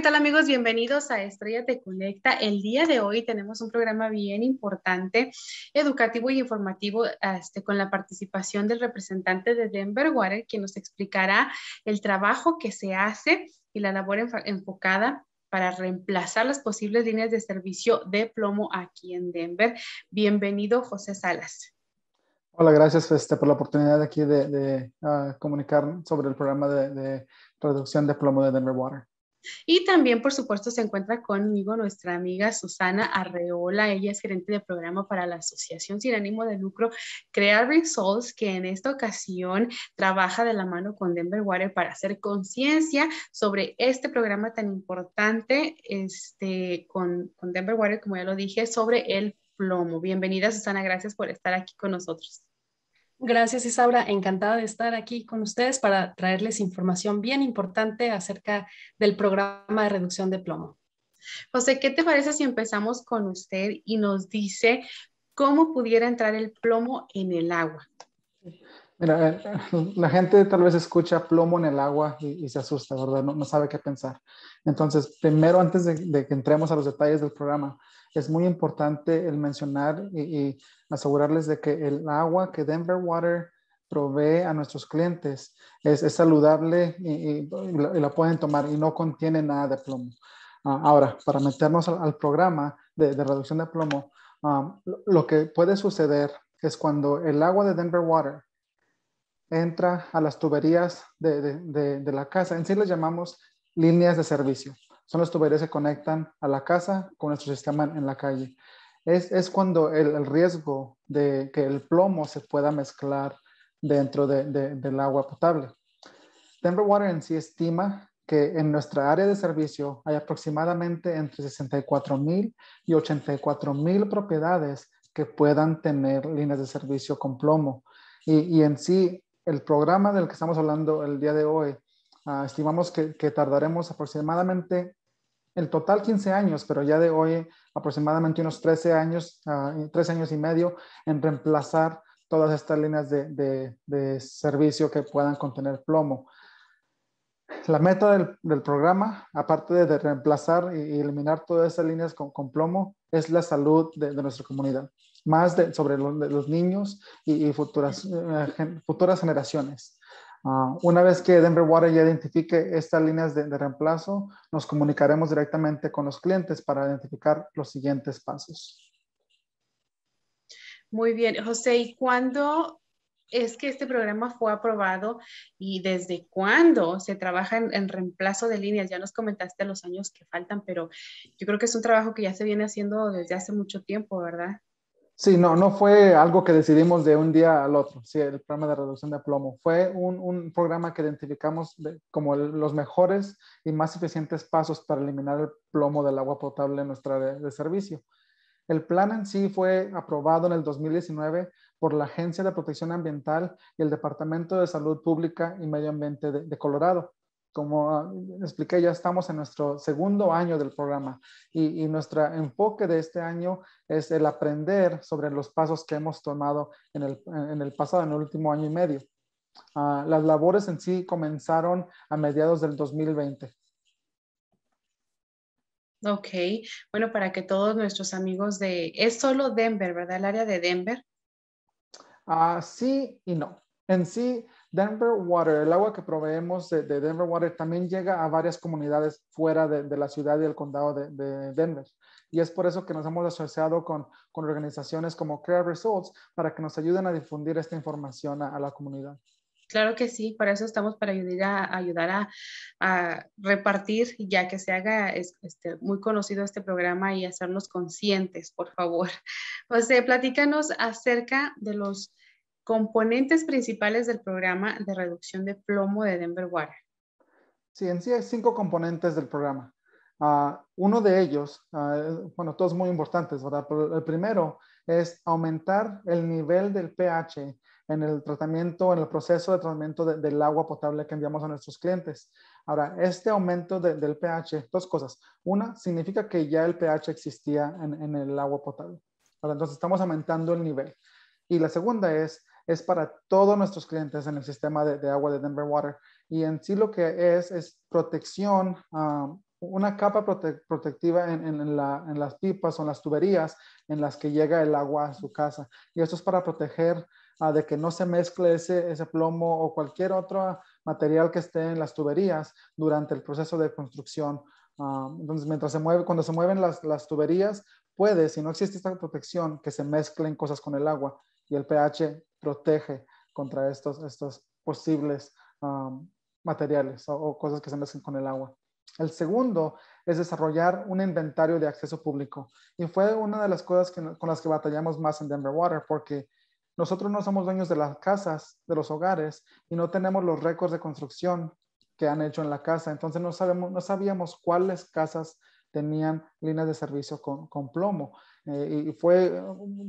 ¿qué tal amigos? Bienvenidos a Estrella Te Conecta. El día de hoy tenemos un programa bien importante, educativo y informativo, este, con la participación del representante de Denver Water, quien nos explicará el trabajo que se hace y la labor enfocada para reemplazar las posibles líneas de servicio de plomo aquí en Denver. Bienvenido, José Salas. Hola, gracias este, por la oportunidad aquí de, ah, comunicar sobre el programa de, de reducción de plomo de Denver Water. Y también, por supuesto, se encuentra conmigo nuestra amiga Susana Arreola. Ella es gerente de programa para la Asociación Sin Ánimo de Lucro Crear Results, que en esta ocasión trabaja de la mano con Denver Water para hacer conciencia sobre este programa tan importante este, con, con Denver Water, como ya lo dije, sobre el plomo. Bienvenida, Susana. Gracias por estar aquí con nosotros. Gracias, Isaura. Encantada de estar aquí con ustedes para traerles información bien importante acerca del programa de reducción de plomo. José, ¿qué te parece si empezamos con usted y nos dice cómo pudiera entrar el plomo en el agua? Mira, eh, la gente tal vez escucha plomo en el agua y, se asusta, ¿verdad? No, sabe qué pensar. Entonces, primero, antes de, que entremos a los detalles del programa, es muy importante el mencionar y, asegurarles de que el agua que Denver Water provee a nuestros clientes es, saludable y, la, pueden tomar y no contiene nada de plomo. Ah, ahora, para meternos al, programa de, reducción de plomo, ah, lo que puede suceder es cuando el agua de Denver Water entra a las tuberías de, de, de, la casa. En sí les llamamos líneas de servicio. Son las tuberías que conectan a la casa con nuestro sistema en la calle. Es, es cuando el, riesgo de que el plomo se pueda mezclar dentro del agua potable. Denver Water en sí estima que en nuestra área de servicio hay aproximadamente entre 64 mil y 84 mil propiedades que puedan tener líneas de servicio con plomo. Y, y en sí, el programa del que estamos hablando el día de hoy, ah, estimamos que, tardaremos aproximadamente, el total 15 años, pero ya de hoy aproximadamente unos 13 años, uh, ah, 13 años y medio en reemplazar todas estas líneas de, servicio que puedan contener plomo. La meta del, programa, aparte de, reemplazar y, eliminar todas esas líneas con, plomo, es la salud de nuestra comunidad más sobre los niños y, futuras, eh, futuras generaciones. Ah, una vez que Denver Water ya identifique estas líneas de, reemplazo, nos comunicaremos directamente con los clientes para identificar los siguientes pasos. Muy bien, José, ¿y cuándo es que este programa fue aprobado y desde cuándo se trabaja en, en reemplazo de líneas? Ya nos comentaste los años que faltan, pero yo creo que es un trabajo que ya se viene haciendo desde hace mucho tiempo, ¿verdad? Sí, no, no fue algo que decidimos de un día al otro, sí, el programa de reducción de plomo. Fue un, programa que identificamos como los mejores y más eficientes pasos para eliminar el plomo del agua potable en nuestra área de servicio. El plan en sí fue aprobado en el 2019 por la Agencia de Protección Ambiental y el Departamento de Salud Pública y Medio Ambiente de Colorado como ah, expliqué, ya estamos en nuestro segundo año del programa y, nuestro enfoque de este año es el aprender sobre los pasos que hemos tomado en el, pasado, en el último año y medio. Ah, las labores en sí comenzaron a mediados del 2020. Ok, bueno, para que todos nuestros amigos de... Es solo Denver, ¿verdad? El área de Denver. Ah, sí y no. En sí, Denver Water, el agua que proveemos de, Denver Water también llega a varias comunidades fuera de, la ciudad y el condado de, Denver. Y es por eso que nos hemos asociado con, organizaciones como Care Results para que nos ayuden a difundir esta información a, la comunidad. Claro que sí, para eso estamos, para ayudar a, ayudar a, a repartir, ya que se haga este, muy conocido este programa y hacernos conscientes, por favor. José, platícanos acerca de los componentes principales del programa de reducción de plomo de Denver Water. Sí, en sí hay cinco componentes del programa. Ah, uno de ellos, ah, eh, bueno, todos muy importantes, ¿verdad? el primero es aumentar el nivel del pH en el tratamiento, en el proceso de tratamiento del agua potable que enviamos a nuestros clientes. Ahora, este aumento del pH, dos cosas. Una, significa que ya el pH existía en, el agua potable. entonces, estamos aumentando el nivel. Y la segunda es es para todos nuestros clientes en el sistema de, agua de Denver Water. Y en sí lo que es es protección, ah, una capa protectiva en, en, la, en, las pipas o en las tuberías en las que llega el agua a su casa. Y esto es para proteger ah, de que no se mezcle ese, ese plomo o cualquier otro material que esté en las tuberías durante el proceso de construcción. Ah, entonces, mientras se mueve, cuando se mueven las, las tuberías, puede, si no existe esta protección, que se mezclen cosas con el agua y el pH protege contra estos, estos posibles materiales o, cosas que se mezclen con el agua. El segundo es desarrollar un inventario de acceso público. Y fue una de las cosas que, con las que batallamos más en Denver Water, porque nosotros no somos dueños de las casas, de los hogares, y no tenemos los récords de construcción que han hecho en la casa. Entonces no, sabemos, no sabíamos cuáles casas tenían líneas de servicio con, plomo. Eh, y fue,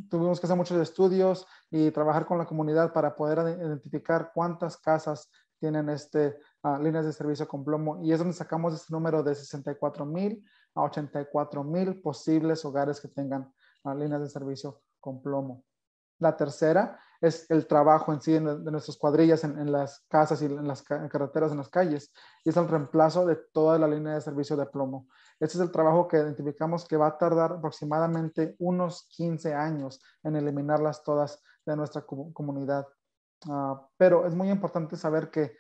tuvimos que hacer muchos estudios y trabajar con la comunidad para poder identificar cuántas casas tienen este, ah, líneas de servicio con plomo. Y es donde sacamos este número de 64 mil a 84 mil posibles hogares que tengan ah, líneas de servicio con plomo. La tercera es el trabajo en sí de, nuestras cuadrillas en, las casas y en las carreteras, en las calles, y es el reemplazo de toda la línea de servicio de plomo. Este es el trabajo que identificamos que va a tardar aproximadamente unos 15 años en eliminarlas todas de nuestra comunidad. Ah, pero es muy importante saber que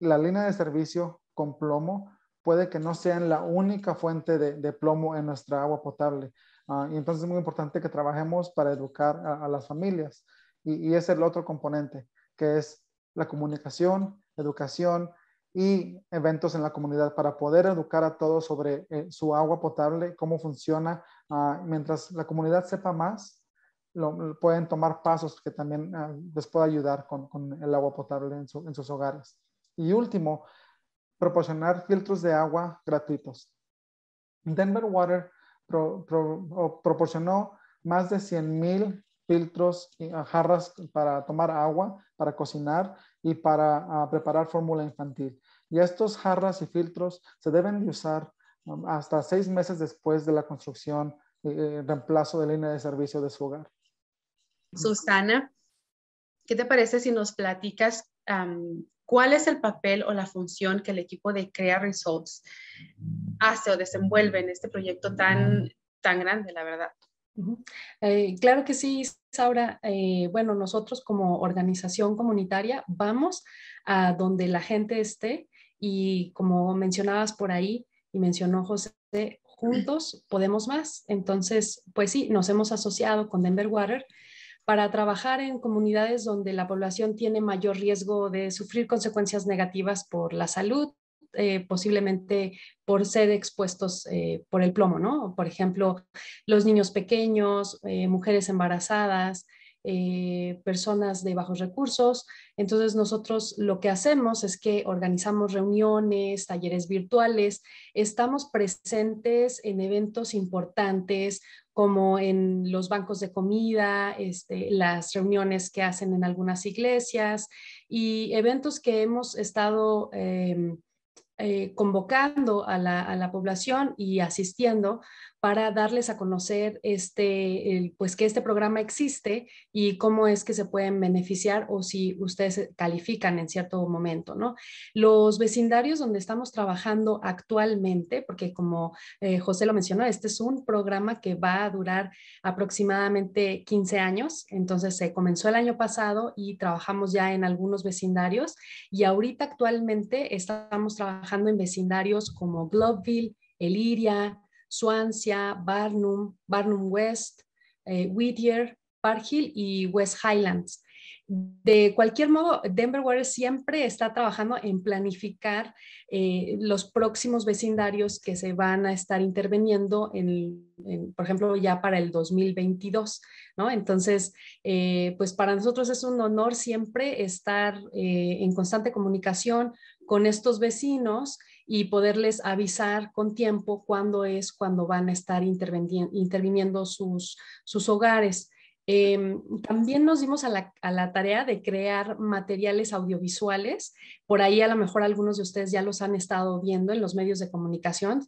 la línea de servicio con plomo puede que no sean la única fuente de, plomo en nuestra agua potable. Ah, y entonces es muy importante que trabajemos para educar a, las familias. Y, es el otro componente, que es la comunicación, educación y eventos en la comunidad para poder educar a todos sobre eh, su agua potable, cómo funciona. Ah, mientras la comunidad sepa más, lo, pueden tomar pasos que también ah, les pueda ayudar con, el agua potable en sus hogares. Y último, proporcionar filtros de agua gratuitos. Denver Water proporcionó más de 100.000 filtros y jarras para tomar agua, para cocinar y para ah, preparar fórmula infantil. Y estos jarras y filtros se deben de usar um, hasta seis meses después de la construcción y, y eh, reemplazo de línea de servicio de su hogar. Susana, ¿qué te parece si nos platicas cuál es el papel o la función que el equipo de Crea Results hace o desenvuelve en este proyecto tan, tan grande, la verdad. Eh, claro que sí, Saura. Eh, bueno, nosotros como organización comunitaria vamos a donde la gente esté y como mencionabas por ahí y mencionó José, juntos podemos más. Entonces, pues sí, nos hemos asociado con Denver Water para trabajar en comunidades donde la población tiene mayor riesgo de sufrir consecuencias negativas por la salud, eh, posiblemente por ser expuestos eh, por el plomo, ¿no? Por ejemplo, los niños pequeños, eh, mujeres embarazadas, personas de bajos recursos. Entonces nosotros lo que hacemos es que organizamos reuniones, talleres virtuales, estamos presentes en eventos importantes como en los bancos de comida, este, las reuniones que hacen en algunas iglesias y eventos que hemos estado em, eh, convocando a la, población y asistiendo para darles a conocer este, pues que este programa existe y cómo es que se pueden beneficiar o si ustedes califican en cierto momento, ¿no? Los vecindarios donde estamos trabajando actualmente, porque como eh, José lo mencionó, este es un programa que va a durar aproximadamente 15 años, entonces se comenzó el año pasado y trabajamos ya en algunos vecindarios y ahorita actualmente estamos trabajando en vecindarios como Globeville, Eliria, Swansea, Barnum, Barnum West, eh, Whittier, Park Hill y West Highlands. De cualquier modo, Denver Water siempre está trabajando en planificar eh, los próximos vecindarios que se van a estar interviniendo, por ejemplo, ya para el 2022, ¿no? Entonces, eh, pues para nosotros es un honor siempre estar en constante comunicación con estos vecinos y poderles avisar con tiempo cuándo es cuando van a estar interviniendo sus, hogares. Em, también nos dimos a la, tarea de crear materiales audiovisuales. Por ahí a lo mejor algunos de ustedes ya los han estado viendo en los medios de comunicación.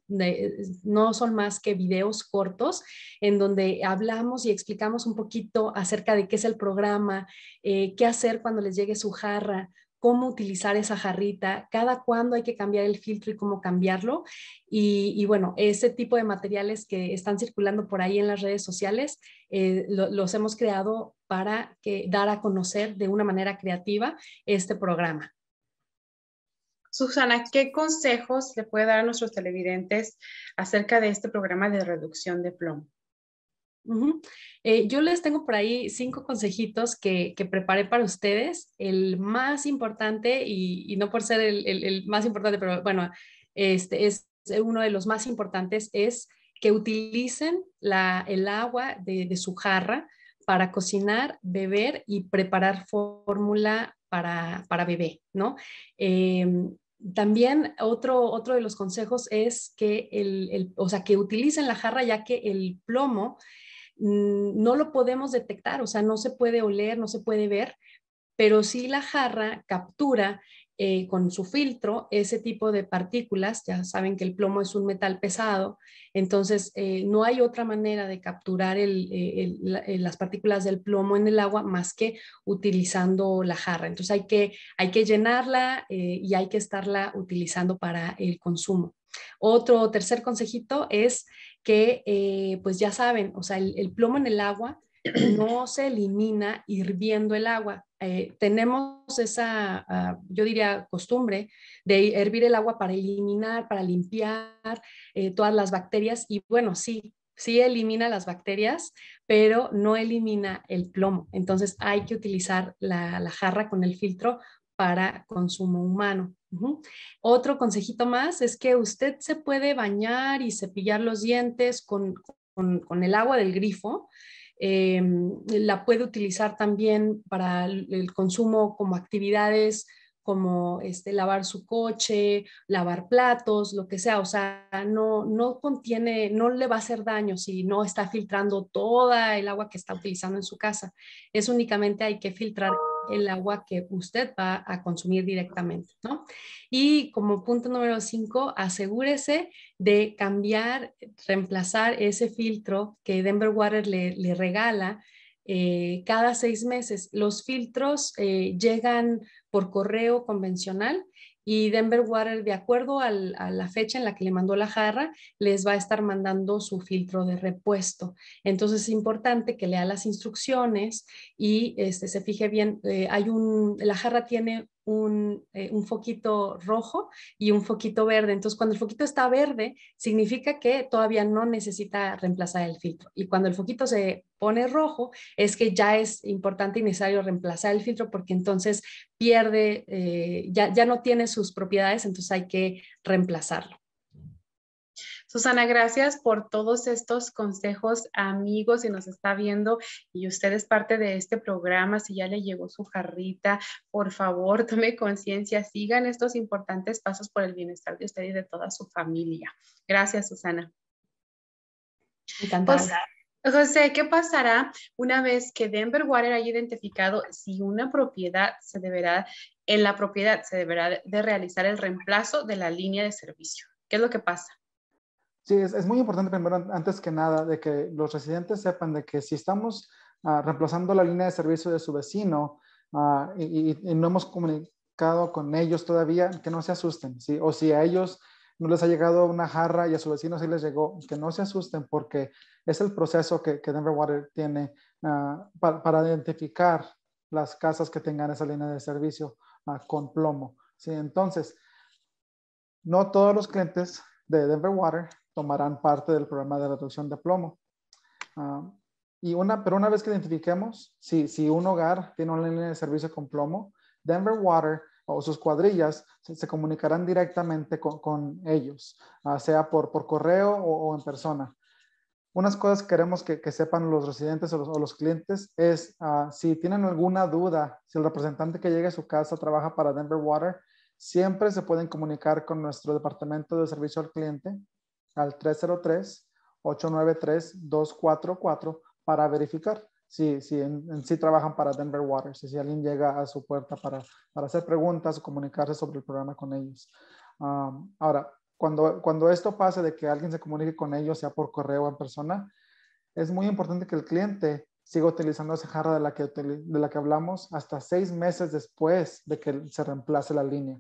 no son más que videos cortos en donde hablamos y explicamos un poquito acerca de qué es el programa, eh, qué hacer cuando les llegue su jarra, cómo utilizar esa jarrita, cada cuándo hay que cambiar el filtro y cómo cambiarlo. Y, bueno, ese tipo de materiales que están circulando por ahí en las redes sociales, eh, los hemos creado para que, dar a conocer de una manera creativa este programa. Susana, ¿qué consejos le puede dar a nuestros televidentes acerca de este programa de reducción de plomo? Eh, yo les tengo por ahí cinco consejitos que, preparé para ustedes. El más importante, y, no por ser el, más importante, pero bueno, este es uno de los más importantes, es que utilicen el agua de, su jarra para cocinar, beber y preparar fórmula para, para, bebé, ¿no? Em, también otro, otro de los consejos es que, o sea, que utilicen la jarra ya que el plomo Mm, no lo podemos detectar, o sea, no se puede oler, no se puede ver, pero sí la jarra captura eh, con su filtro ese tipo de partículas. Ya saben que el plomo es un metal pesado, entonces eh, no hay otra manera de capturar eh, las partículas del plomo en el agua más que utilizando la jarra. Entonces hay que, hay que llenarla y hay que estarla utilizando para el consumo. Otro tercer consejito es que, eh, pues ya saben, o sea, el, plomo en el agua no se elimina hirviendo el agua. Eh, tenemos esa, ah, yo diría, costumbre de hervir el agua para eliminar, para limpiar eh, todas las bacterias y bueno, sí, sí elimina las bacterias, pero no elimina el plomo. Entonces hay que utilizar la jarra con el filtro para consumo humano. Otro consejito más es que usted se puede bañar y cepillar los dientes con, el agua del grifo. Em, la puede utilizar también para el, consumo como actividades como este, lavar su coche, lavar platos, lo que sea. O sea, no, no contiene, no le va a hacer daño si no está filtrando toda el agua que está utilizando en su casa. Es únicamente hay que filtrar el agua que usted va a consumir directamente, Y como punto número cinco, asegúrese de cambiar, reemplazar ese filtro que Denver Water le, regala eh, cada seis meses. Los filtros eh, llegan por correo convencional y Denver Water, de acuerdo a la fecha en la que le mandó la jarra, les va a estar mandando su filtro de repuesto. Entonces es importante que lea las instrucciones y este, se fije bien, eh, hay un, la jarra tiene eh, un, foquito rojo y un foquito verde. Entonces, cuando el foquito está verde, significa que todavía no necesita reemplazar el filtro. Y cuando el foquito se pone rojo, es que ya es importante y necesario reemplazar el filtro porque entonces pierde, eh, ya no tiene sus propiedades, entonces hay que reemplazarlo. Susana, gracias por todos estos consejos, amigos, si nos está viendo y usted es parte de este programa, si ya le llegó su jarrita, por favor, tome conciencia, sigan estos importantes pasos por el bienestar de usted y de toda su familia. Gracias, Susana. José, ¿qué pasará una vez que Denver Water haya identificado si una propiedad se deberá, en la propiedad se deberá de realizar el reemplazo de la línea de servicio? ¿Qué es lo que pasa? Sí, es, muy importante primero, antes que nada, de que los residentes sepan de que si estamos ah, reemplazando la línea de servicio de su vecino ah, y, no hemos comunicado con ellos todavía, que no se asusten, ¿sí? O si a ellos no les ha llegado una jarra y a su vecino sí les llegó, que no se asusten porque es el proceso que, Denver Water tiene ah, para identificar las casas que tengan esa línea de servicio con plomo, ¿sí? Entonces, no todos los clientes de Denver Water tomarán parte del programa de reducción de plomo. Ah, y una, pero una vez que identifiquemos si, si un hogar tiene una línea de servicio con plomo, Denver Water o sus cuadrillas se, comunicarán directamente con, ellos, ah, sea por, por correo o, en persona. Unas cosas que queremos que, sepan los residentes o los, clientes es ah, si tienen alguna duda, si el representante que llegue a su casa trabaja para Denver Water, siempre se pueden comunicar con nuestro departamento de servicio al cliente al 303-893-244 para verificar si, si en, si trabajan para Denver Waters, si, si alguien llega a su puerta para, hacer preguntas o comunicarse sobre el programa con ellos. ahora, cuando, cuando esto pase de que alguien se comunique con ellos, sea por correo o en persona, es muy importante que el cliente siga utilizando esa jarra de la que, de la que hablamos hasta seis meses después de que se reemplace la línea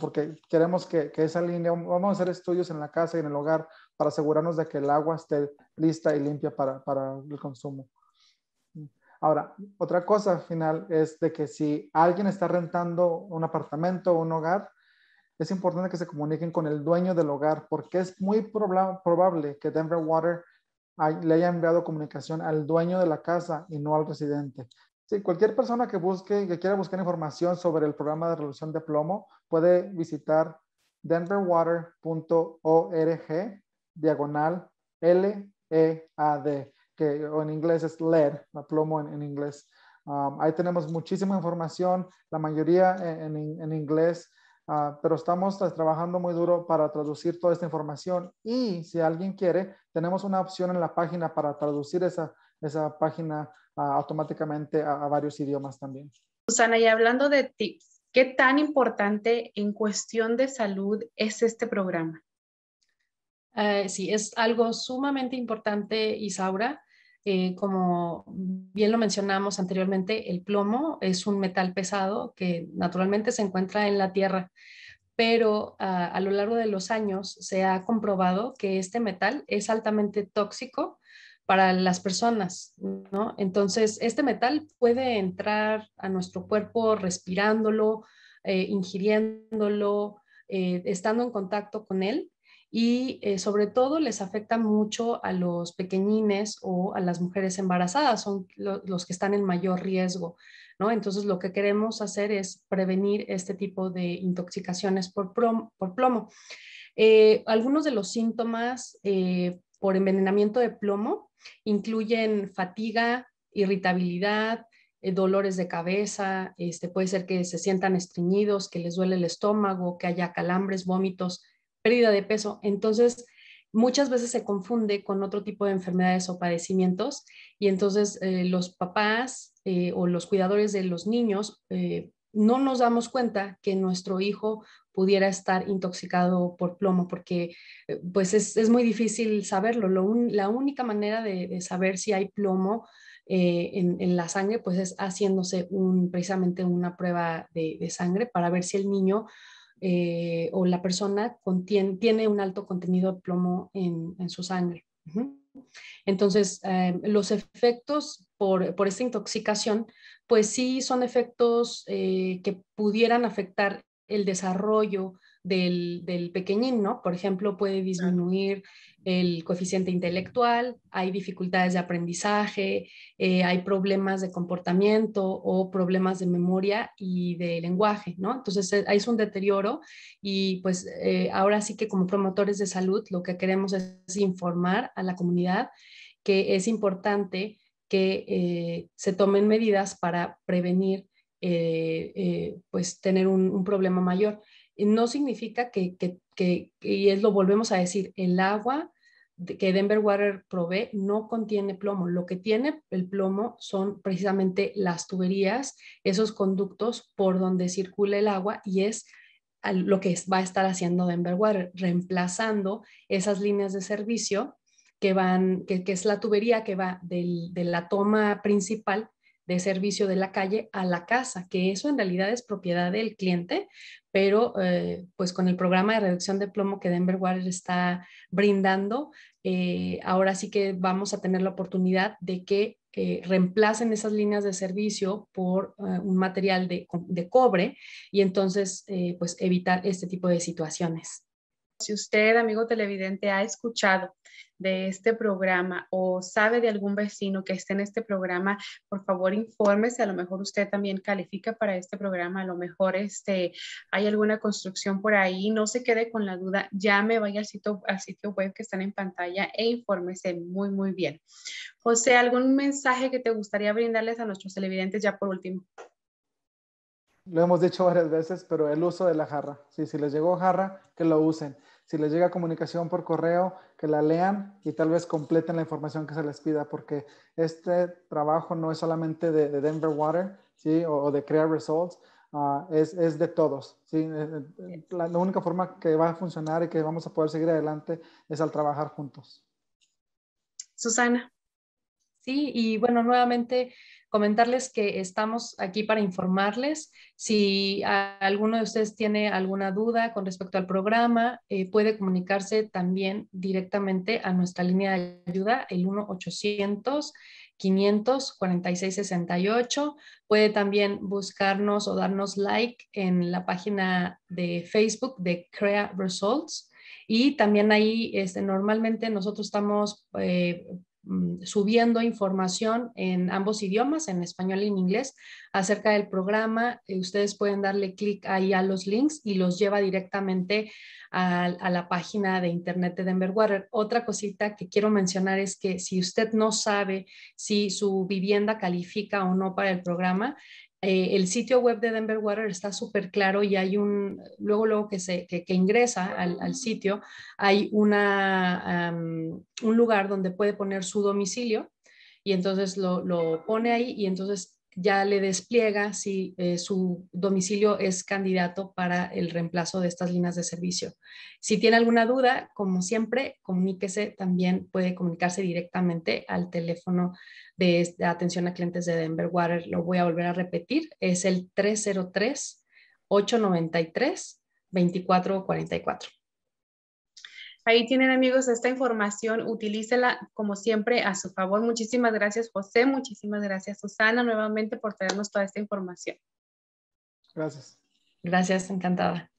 porque queremos que, que, esa línea, vamos a hacer estudios en la casa y en el hogar para asegurarnos de que el agua esté lista y limpia para, para el consumo. Ahora, otra cosa final es de que si alguien está rentando un apartamento o un hogar, es importante que se comuniquen con el dueño del hogar porque es muy probable que Denver Water le haya enviado comunicación al dueño de la casa y no al residente. Sí, cualquier persona que busque, que quiera buscar información sobre el programa de reducción de plomo, puede visitar denverwater.org diagonal L-E-A-D, que en inglés es LED, plomo en, inglés. Um, ahí tenemos muchísima información, la mayoría en, en, inglés, ah, pero estamos trabajando muy duro para traducir toda esta información y si alguien quiere, tenemos una opción en la página para traducir esa esa página automáticamente a, varios idiomas también. Susana, y hablando de ti, ¿qué tan importante en cuestión de salud es este programa? Eh, sí, es algo sumamente importante, Isaura. Eh, como bien lo mencionamos anteriormente, el plomo es un metal pesado que naturalmente se encuentra en la Tierra, pero ah, a lo largo de los años se ha comprobado que este metal es altamente tóxico para las personas, ¿no? Entonces, este metal puede entrar a nuestro cuerpo respirándolo, eh, ingiriéndolo, eh, estando en contacto con él y eh, sobre todo les afecta mucho a los pequeñines o a las mujeres embarazadas, son los que están en mayor riesgo, ¿no? Entonces lo que queremos hacer es prevenir este tipo de intoxicaciones por, plomo. algunos de los síntomas por envenenamiento de plomo incluyen fatiga, irritabilidad, eh, dolores de cabeza, este, puede ser que se sientan estreñidos, que les duele el estómago, que haya calambres, vómitos, pérdida de peso. Entonces, muchas veces se confunde con otro tipo de enfermedades o padecimientos y entonces eh, los papás eh, o los cuidadores de los niños no nos damos cuenta que nuestro hijo pudiera estar intoxicado por plomo, porque eh, pues es, muy difícil saberlo. la única manera de, saber si hay plomo eh, en, la sangre, pues es haciéndose un, precisamente una prueba de, sangre para ver si el niño eh, o la persona tiene un alto contenido de plomo en, su sangre. Entonces, eh, los efectos por, esta intoxicación, pues sí son efectos eh, que pudieran afectar el desarrollo del, del pequeñín, ¿no? Por ejemplo, puede disminuir el coeficiente intelectual, hay dificultades de aprendizaje, eh, hay problemas de comportamiento o problemas de memoria y de lenguaje, ¿no? Entonces, eh, es un deterioro y pues eh, ahora sí que como promotores de salud lo que queremos es informar a la comunidad que es importante que se tomen medidas para prevenir pues tener un, problema mayor no significa que, y es lo volvemos a decir, el agua que Denver Water provee no contiene plomo. Lo que tiene el plomo son precisamente las tuberías, esos conductos por donde circula el agua y es lo que va a estar haciendo Denver Water, reemplazando esas líneas de servicio que van, que, es la tubería que va de la toma principal de servicio de la calle a la casa, que eso en realidad es propiedad del cliente, pero eh, pues con el programa de reducción de plomo que Denver Water está brindando, eh, ahora sí que vamos a tener la oportunidad de que eh, reemplacen esas líneas de servicio por un material de, de, cobre y entonces pues evitar este tipo de situaciones. Si usted, amigo televidente, ha escuchado de este programa o sabe de algún vecino que esté en este programa, por favor infórmese, a lo mejor usted también califica para este programa, a lo mejor este, hay alguna construcción por ahí, no se quede con la duda, llame, vaya al sitio, al sitio web que están en pantalla e infórmese muy, muy bien. José, ¿algún mensaje que te gustaría brindarles a nuestros televidentes ya por último? Lo hemos dicho varias veces, pero el uso de la jarra, sí, si les llegó jarra, que lo usen si les llega comunicación por correo, que la lean y tal vez completen la información que se les pida, porque este trabajo no es solamente de, Denver Water, ¿sí? O, de crear results, ah, es, es, de todos. ¿sí? Eh, eh, la, la, única forma que va a funcionar y que vamos a poder seguir adelante es al trabajar juntos. Susana. Sí, y bueno, nuevamente comentarles que estamos aquí para informarles. Si alguno de ustedes tiene alguna duda con respecto al programa, eh, puede comunicarse también directamente a nuestra línea de ayuda, el 1-800. 546-68. Puede también buscarnos o darnos like en la página de Facebook de CREA Results. Y también ahí, este, normalmente nosotros estamos eh, Mm, subiendo información en ambos idiomas, en español y en inglés, acerca del programa. Eh, ustedes pueden darle clic ahí a los links y los lleva directamente a, a la página de internet de Denver Water. Otra cosita que quiero mencionar es que si usted no sabe si su vivienda califica o no para el programa, eh, el sitio web de Denver Water está súper claro y hay un, luego, luego que, se, ingresa al, sitio, hay una, un lugar donde puede poner su domicilio y entonces lo, lo, pone ahí y entonces ya le despliega si eh, su domicilio es candidato para el reemplazo de estas líneas de servicio. Si tiene alguna duda, como siempre, comuníquese, también puede comunicarse directamente al teléfono de, de este, atención a clientes de Denver Water. Lo voy a volver a repetir, es el 303 893 2444. Ahí tienen amigos esta información, utilícela como siempre a su favor. Muchísimas gracias José, muchísimas gracias Susana nuevamente por traernos toda esta información. Gracias. Gracias, encantada.